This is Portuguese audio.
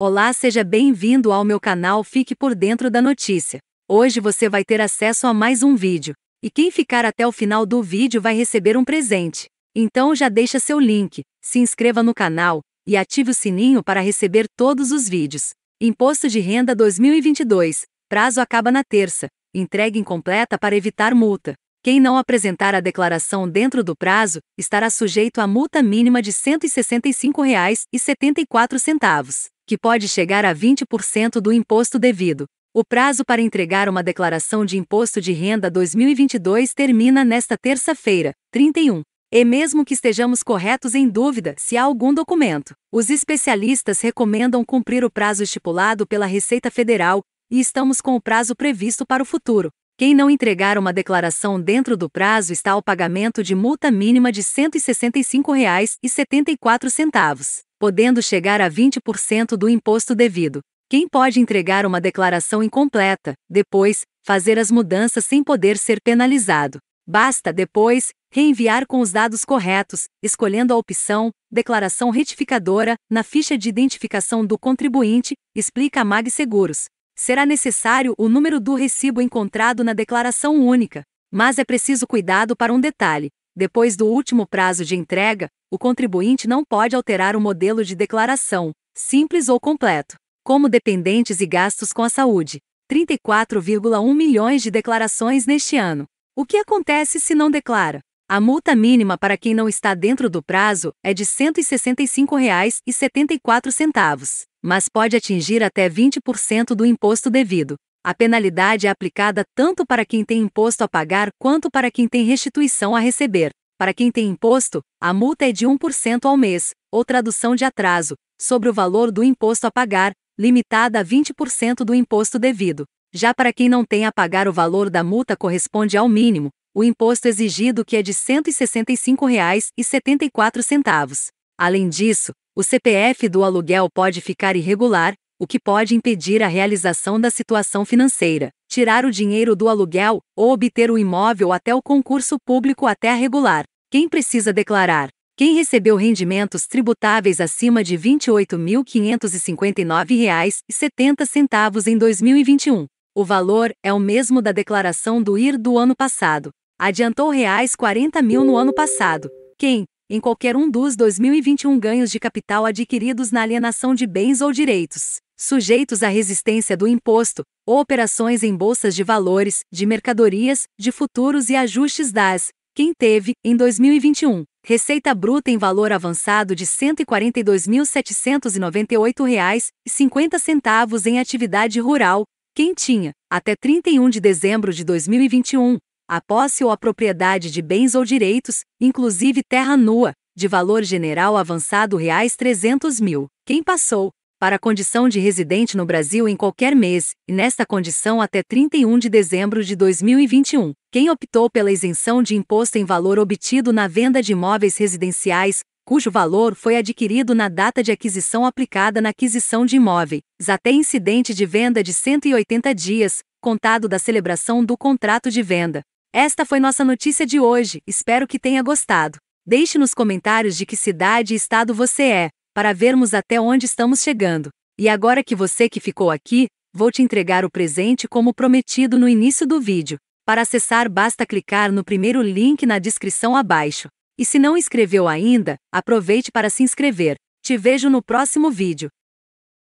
Olá, seja bem-vindo ao meu canal Fique por Dentro da Notícia. Hoje você vai ter acesso a mais um vídeo. E quem ficar até o final do vídeo vai receber um presente. Então já deixa seu link, se inscreva no canal e ative o sininho para receber todos os vídeos. Imposto de Renda 2022. Prazo acaba na terça. Entrega incompleta para evitar multa. Quem não apresentar a declaração dentro do prazo estará sujeito a multa mínima de R$ 165,74 que pode chegar a 20% do imposto devido. O prazo para entregar uma declaração de imposto de renda 2022 termina nesta terça-feira, 31. E mesmo que estejamos corretos em dúvida se há algum documento, os especialistas recomendam cumprir o prazo estipulado pela Receita Federal, e estamos com o prazo previsto para o futuro. Quem não entregar uma declaração dentro do prazo está ao pagamento de multa mínima de R$ 165,74 podendo chegar a 20% do imposto devido. Quem pode entregar uma declaração incompleta, depois, fazer as mudanças sem poder ser penalizado. Basta, depois, reenviar com os dados corretos, escolhendo a opção Declaração Retificadora na ficha de identificação do contribuinte, explica a Mag Seguros. Será necessário o número do recibo encontrado na declaração única, mas é preciso cuidado para um detalhe: depois do último prazo de entrega, o contribuinte não pode alterar o modelo de declaração, simples ou completo, como dependentes e gastos com a saúde. 34,1 milhões de declarações neste ano. O que acontece se não declara? A multa mínima para quem não está dentro do prazo é de R$ 165,74, mas pode atingir até 20% do imposto devido. A penalidade é aplicada tanto para quem tem imposto a pagar quanto para quem tem restituição a receber. Para quem tem imposto, a multa é de 1% ao mês, ou tradução de atraso, sobre o valor do imposto a pagar, limitada a 20% do imposto devido. Já para quem não tem a pagar o valor da multa corresponde ao mínimo, o imposto exigido que é de R$ 165,74. Além disso, o CPF do aluguel pode ficar irregular, o que pode impedir a realização da situação financeira, tirar o dinheiro do aluguel ou obter o imóvel até o concurso público até a regular. Quem precisa declarar? Quem recebeu rendimentos tributáveis acima de R$ 28.559,70 em 2021. O valor é o mesmo da declaração do IR do ano passado. Adiantou reais 40 mil no ano passado. Quem, em qualquer um dos 2021 ganhos de capital adquiridos na alienação de bens ou direitos, sujeitos à resistência do imposto, ou operações em bolsas de valores, de mercadorias, de futuros e ajustes das, quem teve, em 2021, receita bruta em valor avançado de R$ 142.798,50 em atividade rural, quem tinha, até 31 de dezembro de 2021, a posse ou a propriedade de bens ou direitos, inclusive terra nua, de valor general avançado R$ 300 mil. Quem passou, para a condição de residente no Brasil em qualquer mês, e nesta condição até 31 de dezembro de 2021. Quem optou pela isenção de imposto em valor obtido na venda de imóveis residenciais, cujo valor foi adquirido na data de aquisição aplicada na aquisição de imóveis, até incidente de venda de 180 dias, contado da celebração do contrato de venda. Esta foi nossa notícia de hoje, espero que tenha gostado. Deixe nos comentários de que cidade e estado você é para vermos até onde estamos chegando. E agora que você que ficou aqui, vou te entregar o presente como prometido no início do vídeo. Para acessar, basta clicar no primeiro link na descrição abaixo. E se não inscreveu ainda, aproveite para se inscrever. Te vejo no próximo vídeo.